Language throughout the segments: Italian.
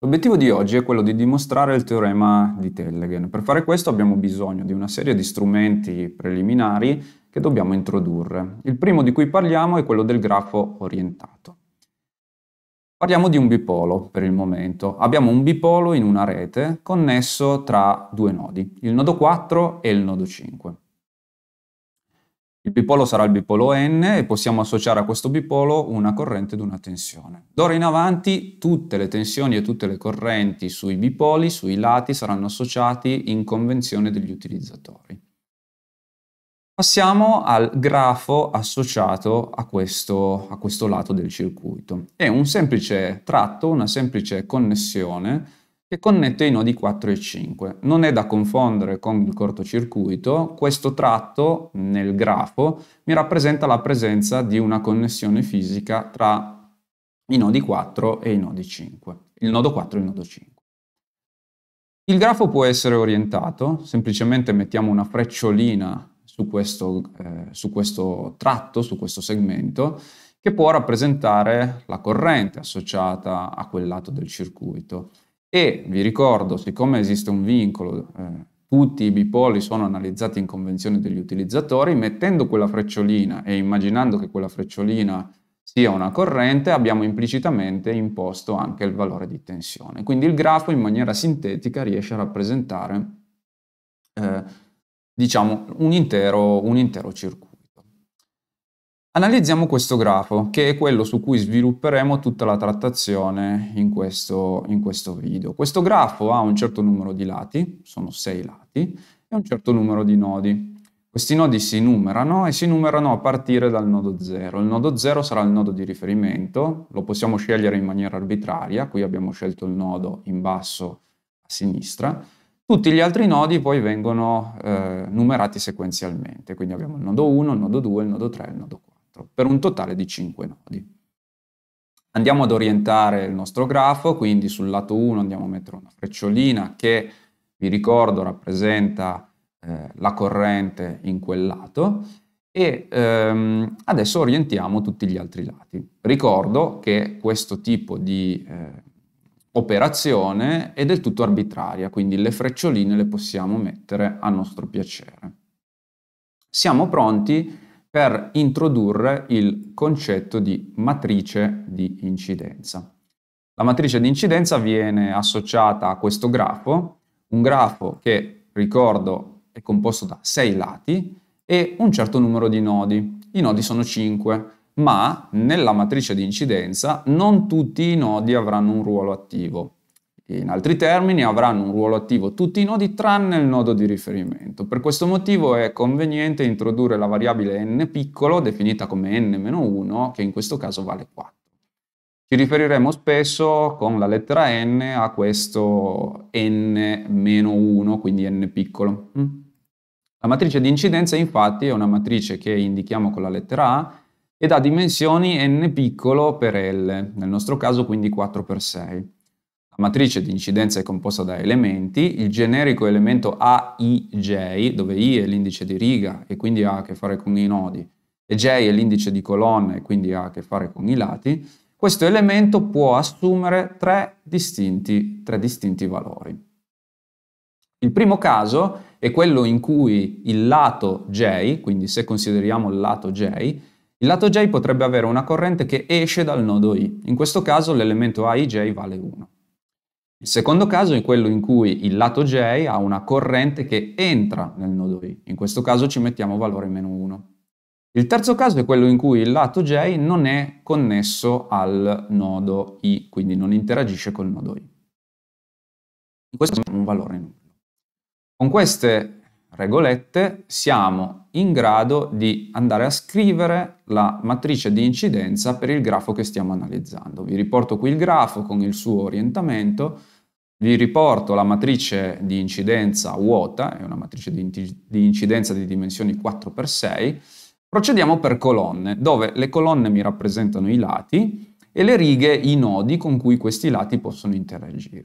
L'obiettivo di oggi è quello di dimostrare il teorema di Telegen. Per fare questo abbiamo bisogno di una serie di strumenti preliminari che dobbiamo introdurre. Il primo di cui parliamo è quello del grafo orientato. Parliamo di un bipolo per il momento. Abbiamo un bipolo in una rete connesso tra due nodi, il nodo 4 e il nodo 5. Il dipolo sarà il bipolo N e possiamo associare a questo bipolo una corrente ed una tensione. D'ora in avanti tutte le tensioni e tutte le correnti sui bipoli, sui lati, saranno associati in convenzione degli utilizzatori. Passiamo al grafo associato a questo, a questo lato del circuito. È un semplice tratto, una semplice connessione che connette i nodi 4 e 5. Non è da confondere con il cortocircuito, questo tratto nel grafo mi rappresenta la presenza di una connessione fisica tra i nodi 4 e i nodi 5, il nodo 4 e il nodo 5. Il grafo può essere orientato, semplicemente mettiamo una frecciolina su questo, eh, su questo tratto, su questo segmento, che può rappresentare la corrente associata a quel lato del circuito. E vi ricordo, siccome esiste un vincolo, eh, tutti i bipoli sono analizzati in convenzione degli utilizzatori, mettendo quella frecciolina e immaginando che quella frecciolina sia una corrente, abbiamo implicitamente imposto anche il valore di tensione. Quindi il grafo in maniera sintetica riesce a rappresentare eh, diciamo, un intero, un intero circuito. Analizziamo questo grafo, che è quello su cui svilupperemo tutta la trattazione in questo, in questo video. Questo grafo ha un certo numero di lati, sono sei lati, e un certo numero di nodi. Questi nodi si numerano e si numerano a partire dal nodo 0. Il nodo 0 sarà il nodo di riferimento, lo possiamo scegliere in maniera arbitraria, qui abbiamo scelto il nodo in basso a sinistra. Tutti gli altri nodi poi vengono eh, numerati sequenzialmente, quindi abbiamo il nodo 1, il nodo 2, il nodo 3, il nodo 4. 4, per un totale di 5 nodi. Andiamo ad orientare il nostro grafo, quindi sul lato 1 andiamo a mettere una frecciolina che, vi ricordo, rappresenta eh, la corrente in quel lato e ehm, adesso orientiamo tutti gli altri lati. Ricordo che questo tipo di eh, operazione è del tutto arbitraria, quindi le freccioline le possiamo mettere a nostro piacere. Siamo pronti per introdurre il concetto di matrice di incidenza. La matrice di incidenza viene associata a questo grafo, un grafo che, ricordo, è composto da sei lati e un certo numero di nodi. I nodi sono 5, ma nella matrice di incidenza non tutti i nodi avranno un ruolo attivo. In altri termini, avranno un ruolo attivo tutti i nodi tranne il nodo di riferimento. Per questo motivo è conveniente introdurre la variabile n piccolo, definita come n-1, che in questo caso vale 4. Ci riferiremo spesso con la lettera n a questo n-1, quindi n piccolo. Mm. La matrice di incidenza infatti è una matrice che indichiamo con la lettera A ed ha dimensioni n piccolo per L, nel nostro caso quindi 4x6. La matrice di incidenza è composta da elementi, il generico elemento AIJ, dove I è l'indice di riga e quindi ha a che fare con i nodi, e J è l'indice di colonna e quindi ha a che fare con i lati, questo elemento può assumere tre distinti, tre distinti valori. Il primo caso è quello in cui il lato J, quindi se consideriamo il lato J, il lato J potrebbe avere una corrente che esce dal nodo I. In questo caso l'elemento AIJ vale 1. Il secondo caso è quello in cui il lato J ha una corrente che entra nel nodo I, in questo caso ci mettiamo valore meno 1. Il terzo caso è quello in cui il lato J non è connesso al nodo I, quindi non interagisce col nodo I. In questo caso un valore nullo. Con queste regolette siamo in grado di andare a scrivere la matrice di incidenza per il grafo che stiamo analizzando. Vi riporto qui il grafo con il suo orientamento vi riporto la matrice di incidenza vuota, è una matrice di, incidenza di dimensioni 4x6. Procediamo per colonne, dove le colonne mi rappresentano i lati e le righe i nodi con cui questi lati possono interagire.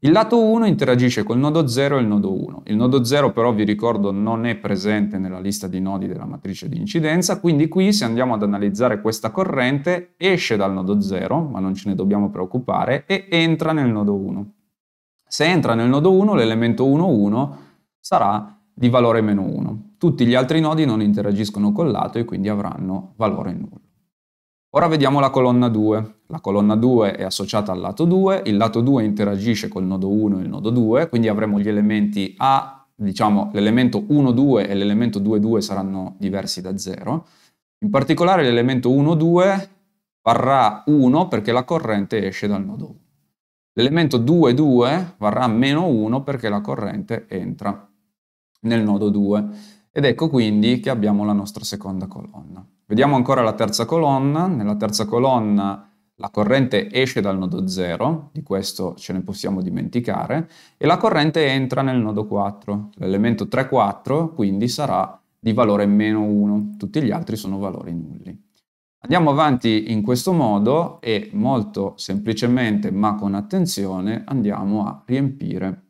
Il lato 1 interagisce col nodo 0 e il nodo 1. Il nodo 0 però, vi ricordo, non è presente nella lista di nodi della matrice di incidenza, quindi qui se andiamo ad analizzare questa corrente esce dal nodo 0, ma non ce ne dobbiamo preoccupare, e entra nel nodo 1. Se entra nel nodo 1, l'elemento 1,1 sarà di valore meno 1. Tutti gli altri nodi non interagiscono col lato e quindi avranno valore nullo. Ora vediamo la colonna 2. La colonna 2 è associata al lato 2, il lato 2 interagisce col nodo 1 e il nodo 2, quindi avremo gli elementi A, diciamo l'elemento 1,2 e l'elemento 2,2 saranno diversi da 0. In particolare l'elemento 1,2 varrà 1 perché la corrente esce dal nodo 1. L'elemento 2,2 varrà meno 1 perché la corrente entra nel nodo 2. Ed ecco quindi che abbiamo la nostra seconda colonna. Vediamo ancora la terza colonna. Nella terza colonna la corrente esce dal nodo 0, di questo ce ne possiamo dimenticare, e la corrente entra nel nodo 4. L'elemento 3,4 quindi sarà di valore meno 1, tutti gli altri sono valori nulli. Andiamo avanti in questo modo e molto semplicemente ma con attenzione andiamo a riempire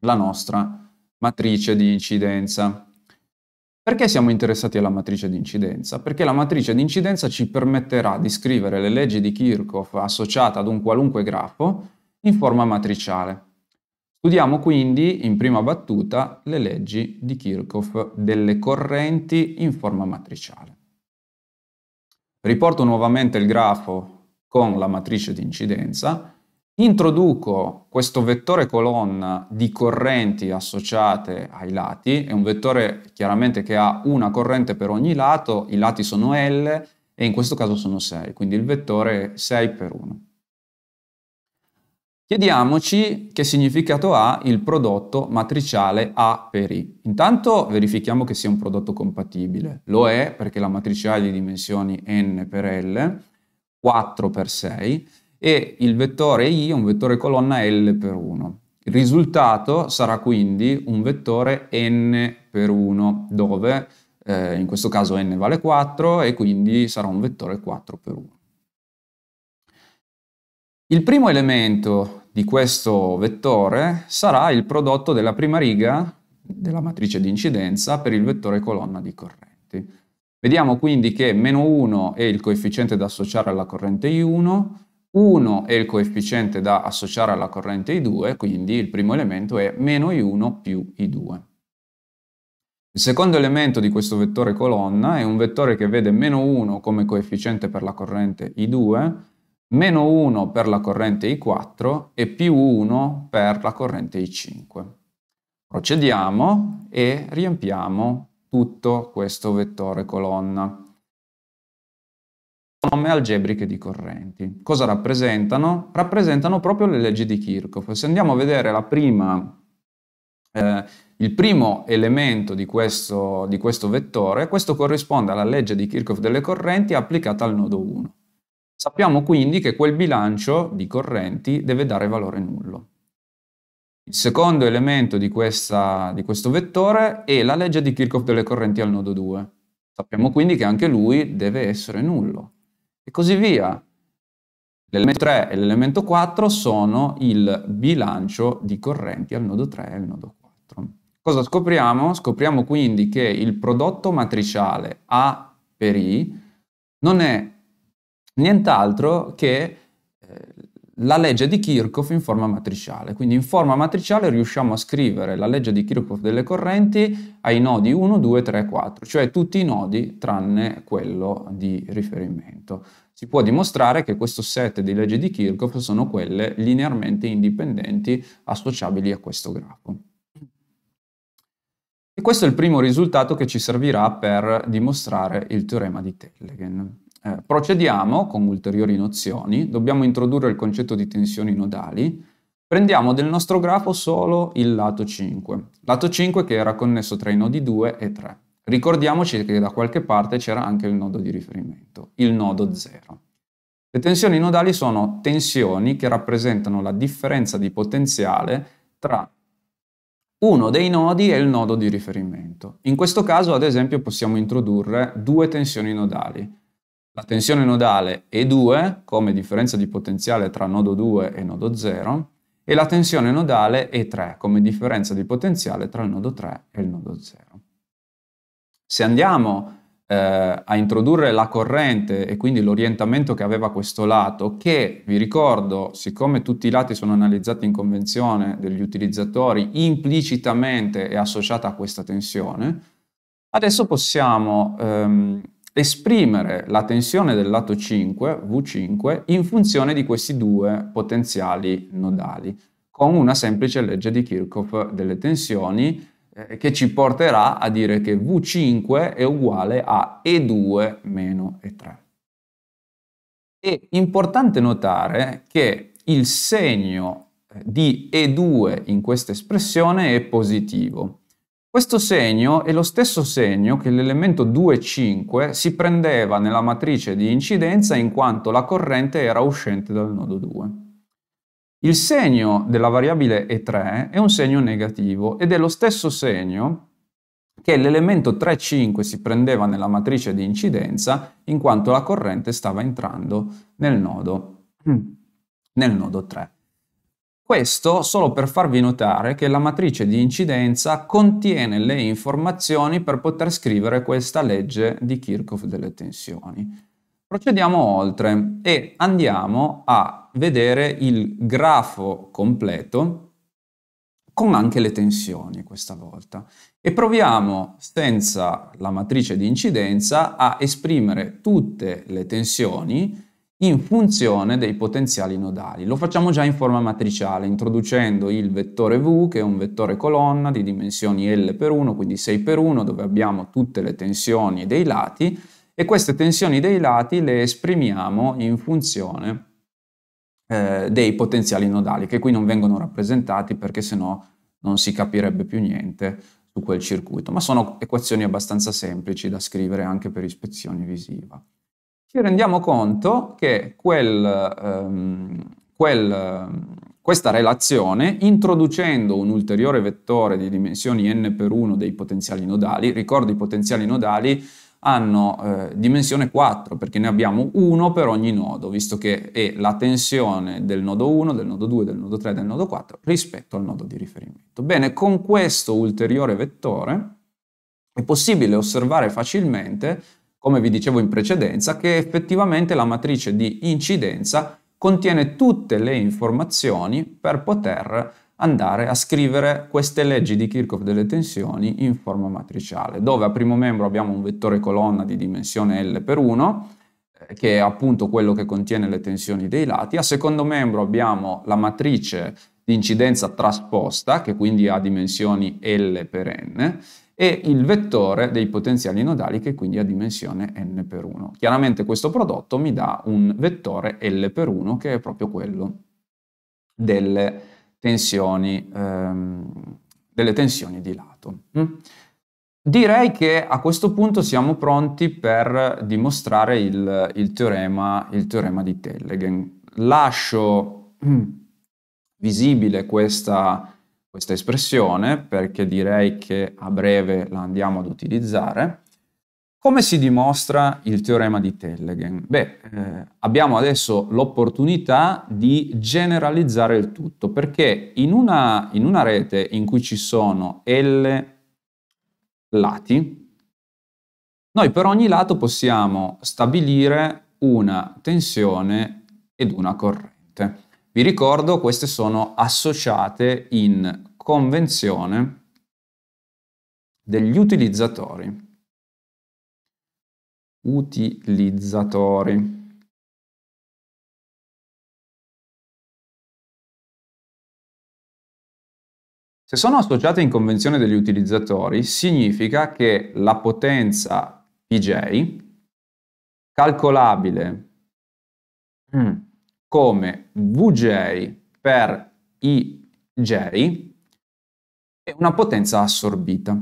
la nostra matrice di incidenza. Perché siamo interessati alla matrice di incidenza? Perché la matrice di incidenza ci permetterà di scrivere le leggi di Kirchhoff associate ad un qualunque grafo in forma matriciale. Studiamo quindi in prima battuta le leggi di Kirchhoff delle correnti in forma matriciale riporto nuovamente il grafo con la matrice di incidenza, introduco questo vettore colonna di correnti associate ai lati, è un vettore chiaramente che ha una corrente per ogni lato, i lati sono L e in questo caso sono 6, quindi il vettore è 6 per 1. Chiediamoci che significato ha il prodotto matriciale A per I. Intanto verifichiamo che sia un prodotto compatibile. Lo è perché la matriciale di dimensioni n per l, 4 per 6, e il vettore i è un vettore colonna l per 1. Il risultato sarà quindi un vettore n per 1, dove eh, in questo caso n vale 4 e quindi sarà un vettore 4 per 1. Il primo elemento di questo vettore sarà il prodotto della prima riga della matrice di incidenza per il vettore colonna di correnti. Vediamo quindi che meno 1 è il coefficiente da associare alla corrente I1, 1 è il coefficiente da associare alla corrente I2, quindi il primo elemento è meno I1 più I2. Il secondo elemento di questo vettore colonna è un vettore che vede meno 1 come coefficiente per la corrente I2, meno 1 per la corrente I4 e più 1 per la corrente I5. Procediamo e riempiamo tutto questo vettore colonna. Nome algebriche di correnti. Cosa rappresentano? Rappresentano proprio le leggi di Kirchhoff. Se andiamo a vedere prima, eh, il primo elemento di questo, di questo vettore, questo corrisponde alla legge di Kirchhoff delle correnti applicata al nodo 1. Sappiamo quindi che quel bilancio di correnti deve dare valore nullo. Il secondo elemento di, questa, di questo vettore è la legge di Kirchhoff delle correnti al nodo 2. Sappiamo quindi che anche lui deve essere nullo. E così via. L'elemento 3 e l'elemento 4 sono il bilancio di correnti al nodo 3 e al nodo 4. Cosa scopriamo? Scopriamo quindi che il prodotto matriciale A per I non è nient'altro che eh, la legge di Kirchhoff in forma matriciale. Quindi in forma matriciale riusciamo a scrivere la legge di Kirchhoff delle correnti ai nodi 1, 2, 3, 4, cioè tutti i nodi tranne quello di riferimento. Si può dimostrare che questo set di leggi di Kirchhoff sono quelle linearmente indipendenti associabili a questo grafo. E questo è il primo risultato che ci servirà per dimostrare il teorema di Telegen. Eh, procediamo con ulteriori nozioni, dobbiamo introdurre il concetto di tensioni nodali, prendiamo del nostro grafo solo il lato 5, lato 5 che era connesso tra i nodi 2 e 3. Ricordiamoci che da qualche parte c'era anche il nodo di riferimento, il nodo 0. Le tensioni nodali sono tensioni che rappresentano la differenza di potenziale tra uno dei nodi e il nodo di riferimento. In questo caso, ad esempio, possiamo introdurre due tensioni nodali, la tensione nodale E2 come differenza di potenziale tra nodo 2 e nodo 0 e la tensione nodale E3 come differenza di potenziale tra il nodo 3 e il nodo 0. Se andiamo eh, a introdurre la corrente e quindi l'orientamento che aveva questo lato, che vi ricordo, siccome tutti i lati sono analizzati in convenzione degli utilizzatori, implicitamente è associata a questa tensione, adesso possiamo... Ehm, esprimere la tensione del lato 5, V5, in funzione di questi due potenziali nodali, con una semplice legge di Kirchhoff delle tensioni eh, che ci porterà a dire che V5 è uguale a E2 meno E3. È importante notare che il segno eh, di E2 in questa espressione è positivo. Questo segno è lo stesso segno che l'elemento 2,5 si prendeva nella matrice di incidenza in quanto la corrente era uscente dal nodo 2. Il segno della variabile E3 è un segno negativo ed è lo stesso segno che l'elemento 3,5 si prendeva nella matrice di incidenza in quanto la corrente stava entrando nel nodo, nel nodo 3. Questo solo per farvi notare che la matrice di incidenza contiene le informazioni per poter scrivere questa legge di Kirchhoff delle tensioni. Procediamo oltre e andiamo a vedere il grafo completo con anche le tensioni questa volta e proviamo senza la matrice di incidenza a esprimere tutte le tensioni in funzione dei potenziali nodali. Lo facciamo già in forma matriciale, introducendo il vettore V, che è un vettore colonna di dimensioni L per 1, quindi 6 per 1, dove abbiamo tutte le tensioni dei lati, e queste tensioni dei lati le esprimiamo in funzione eh, dei potenziali nodali, che qui non vengono rappresentati perché sennò non si capirebbe più niente su quel circuito, ma sono equazioni abbastanza semplici da scrivere anche per ispezione visiva ci rendiamo conto che quel, ehm, quel, questa relazione, introducendo un ulteriore vettore di dimensioni n per 1 dei potenziali nodali, ricordo i potenziali nodali hanno eh, dimensione 4 perché ne abbiamo uno per ogni nodo, visto che è la tensione del nodo 1, del nodo 2, del nodo 3, del nodo 4 rispetto al nodo di riferimento. Bene, con questo ulteriore vettore è possibile osservare facilmente come vi dicevo in precedenza, che effettivamente la matrice di incidenza contiene tutte le informazioni per poter andare a scrivere queste leggi di Kirchhoff delle tensioni in forma matriciale, dove a primo membro abbiamo un vettore colonna di dimensione L per 1, eh, che è appunto quello che contiene le tensioni dei lati, a secondo membro abbiamo la matrice di incidenza trasposta, che quindi ha dimensioni L per N, e il vettore dei potenziali nodali che quindi ha dimensione n per 1. Chiaramente questo prodotto mi dà un vettore L per 1 che è proprio quello delle tensioni, ehm, delle tensioni di lato. Mm? Direi che a questo punto siamo pronti per dimostrare il, il, teorema, il teorema, di Tellegen. Lascio mm, visibile questa questa espressione perché direi che a breve la andiamo ad utilizzare. Come si dimostra il teorema di Tellegen? Beh, eh, abbiamo adesso l'opportunità di generalizzare il tutto, perché in una, in una rete in cui ci sono L lati, noi per ogni lato possiamo stabilire una tensione ed una corrente. Vi ricordo, queste sono associate in convenzione degli utilizzatori. Utilizzatori. Se sono associate in convenzione degli utilizzatori, significa che la potenza Pj calcolabile mm, come Vj per Ij e una potenza assorbita.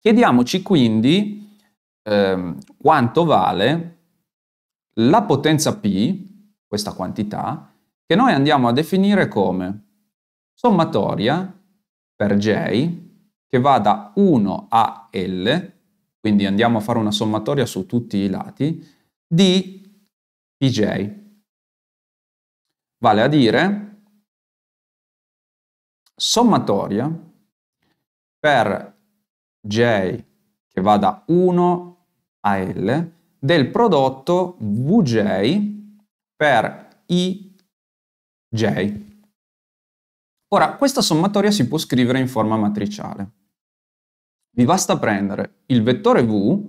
Chiediamoci quindi eh, quanto vale la potenza P, questa quantità, che noi andiamo a definire come sommatoria per J che va da 1 a L, quindi andiamo a fare una sommatoria su tutti i lati, di Pj vale a dire sommatoria per J che va da 1 a L del prodotto VJ per IJ. Ora, questa sommatoria si può scrivere in forma matriciale. Vi basta prendere il vettore V,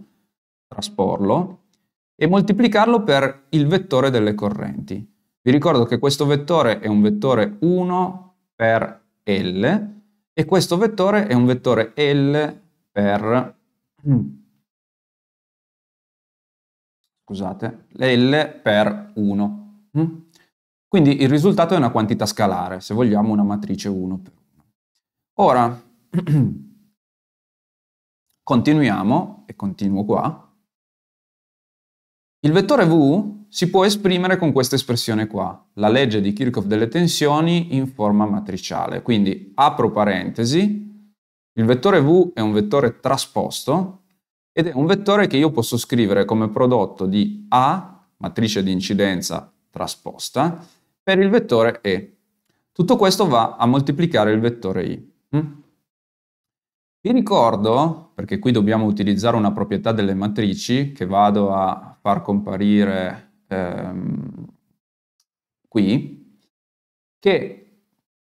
trasporlo, e moltiplicarlo per il vettore delle correnti, vi ricordo che questo vettore è un vettore 1 per L e questo vettore è un vettore L per... scusate, L per 1. Mm? Quindi il risultato è una quantità scalare, se vogliamo una matrice 1 per 1. Ora, continuiamo, e continuo qua. Il vettore V si può esprimere con questa espressione qua, la legge di Kirchhoff delle tensioni in forma matriciale. Quindi apro parentesi, il vettore V è un vettore trasposto ed è un vettore che io posso scrivere come prodotto di A, matrice di incidenza trasposta, per il vettore E. Tutto questo va a moltiplicare il vettore I. Hm? Vi ricordo, perché qui dobbiamo utilizzare una proprietà delle matrici che vado a far comparire ehm, qui, che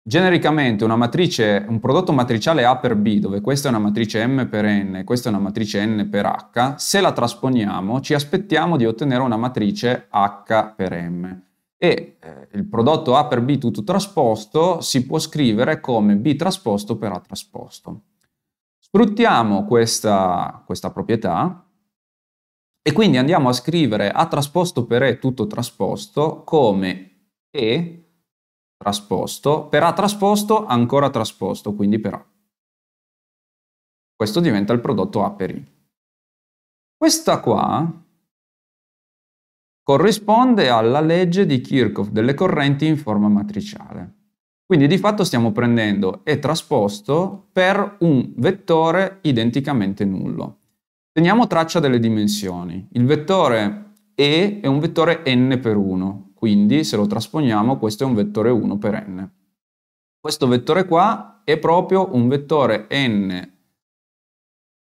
genericamente matrice, un prodotto matriciale A per B, dove questa è una matrice M per N, e questa è una matrice N per H, se la trasponiamo ci aspettiamo di ottenere una matrice H per M. E eh, il prodotto A per B tutto trasposto si può scrivere come B trasposto per A trasposto. Sfruttiamo questa, questa proprietà e quindi andiamo a scrivere A trasposto per E tutto trasposto come E trasposto per A trasposto ancora trasposto, quindi per A. Questo diventa il prodotto A per I. Questa qua corrisponde alla legge di Kirchhoff delle correnti in forma matriciale. Quindi di fatto stiamo prendendo E trasposto per un vettore identicamente nullo. Teniamo traccia delle dimensioni. Il vettore E è un vettore n per 1, quindi se lo trasponiamo questo è un vettore 1 per n. Questo vettore qua è proprio un vettore n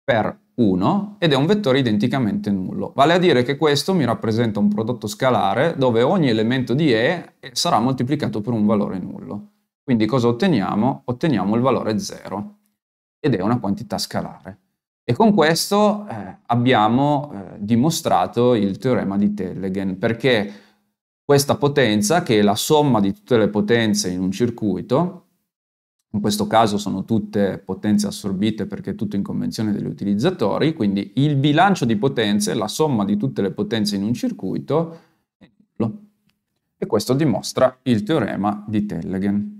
per 1 ed è un vettore identicamente nullo. Vale a dire che questo mi rappresenta un prodotto scalare dove ogni elemento di E sarà moltiplicato per un valore nullo. Quindi cosa otteniamo? Otteniamo il valore 0 ed è una quantità scalare. E con questo eh, abbiamo eh, dimostrato il teorema di Telegen, perché questa potenza, che è la somma di tutte le potenze in un circuito, in questo caso sono tutte potenze assorbite perché è tutto in convenzione degli utilizzatori, quindi il bilancio di potenze, è la somma di tutte le potenze in un circuito, E questo dimostra il teorema di Telegen.